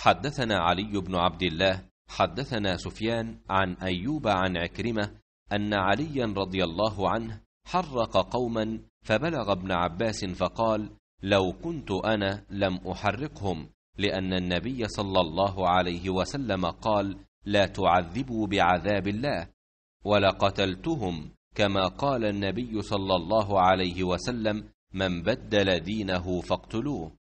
حدثنا علي بن عبد الله حدثنا سفيان عن ايوب عن عكرمه ان عليا رضي الله عنه حرق قوما فبلغ ابن عباس فقال لو كنت انا لم احرقهم لان النبي صلى الله عليه وسلم قال لا تعذبوا بعذاب الله ولقتلتهم كما قال النبي صلى الله عليه وسلم من بدل دينه فاقتلوه